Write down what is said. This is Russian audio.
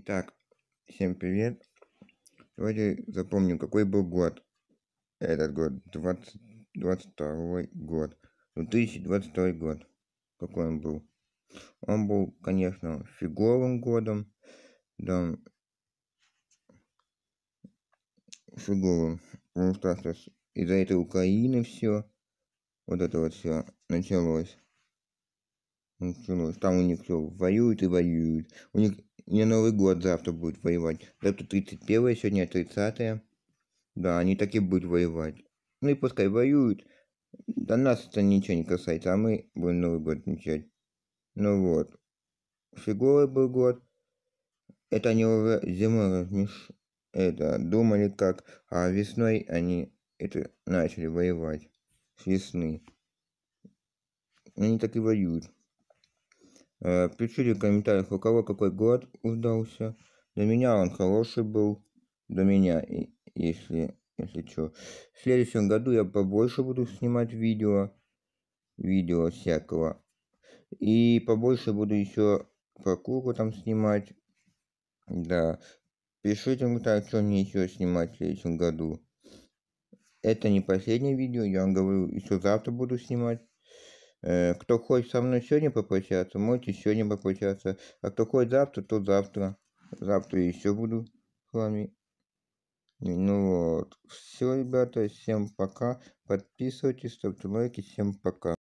Итак, всем привет. Давайте запомним, какой был год. Этот год, 2022 год. 2022 ну, год. Какой он был? Он был, конечно, фиговым годом. Да, фиговым. Потому что из-за этой Украины все, вот это вот все началось. Началось. Там у них все воюют и воюют. У них не Новый год завтра будет воевать. Завтра 31 сегодня 30 -е. Да, они так и будут воевать. Ну и пускай воюют. До нас это ничего не касается, а мы будем Новый год отмечать. Ну вот. Фиговый был год. Это они уже зимой размеш... это, думали как, а весной они это начали воевать. С весны. Они так и воюют. Пишите э, в комментариях, у кого какой год удался. Для меня он хороший был. Для меня, если, если что. В следующем году я побольше буду снимать видео. Видео всякого. И побольше буду еще про куку там снимать. Да. Пишите в так, что мне еще снимать в следующем году. Это не последнее видео, я вам говорю, еще завтра буду снимать. Э, кто хочет со мной сегодня попрощаться, можете сегодня попрощаться. А кто хочет завтра, то завтра. Завтра еще буду с вами. Ну вот. Все, ребята, всем пока. Подписывайтесь, ставьте лайки. Всем пока.